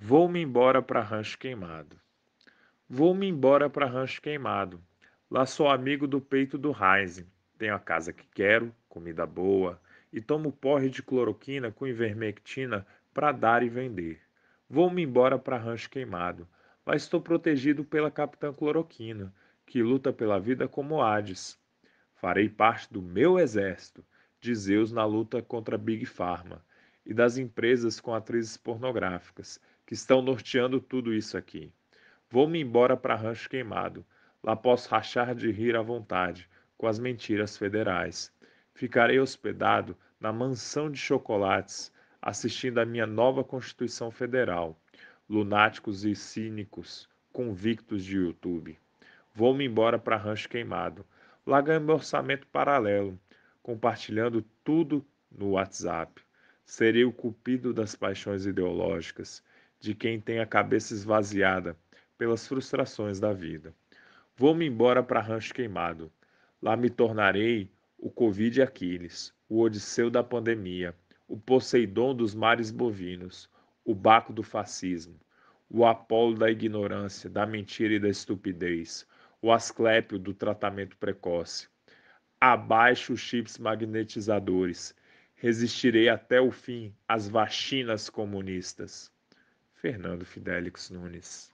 Vou-me embora para Rancho Queimado. Vou-me embora para Rancho Queimado. Lá sou amigo do peito do Heisen. Tenho a casa que quero, comida boa, e tomo porre de cloroquina com ivermectina para dar e vender. Vou-me embora para Rancho Queimado. Lá estou protegido pela Capitã Cloroquina, que luta pela vida como Hades. Farei parte do meu exército, de Zeus na luta contra Big Pharma e das empresas com atrizes pornográficas, que estão norteando tudo isso aqui. Vou-me embora para Rancho Queimado. Lá posso rachar de rir à vontade com as mentiras federais. Ficarei hospedado na mansão de chocolates, assistindo à minha nova Constituição Federal. Lunáticos e cínicos, convictos de YouTube. Vou-me embora para Rancho Queimado. Lá ganho meu orçamento paralelo, compartilhando tudo no WhatsApp. Serei o cupido das paixões ideológicas de quem tem a cabeça esvaziada pelas frustrações da vida. Vou-me embora para Rancho Queimado. Lá me tornarei o Covid Aquiles, o Odisseu da pandemia, o Poseidon dos mares bovinos, o Baco do fascismo, o Apolo da ignorância, da mentira e da estupidez, o Asclépio do tratamento precoce. Abaixo os chips magnetizadores. Resistirei até o fim às vacinas comunistas. Fernando Fidelix Nunes.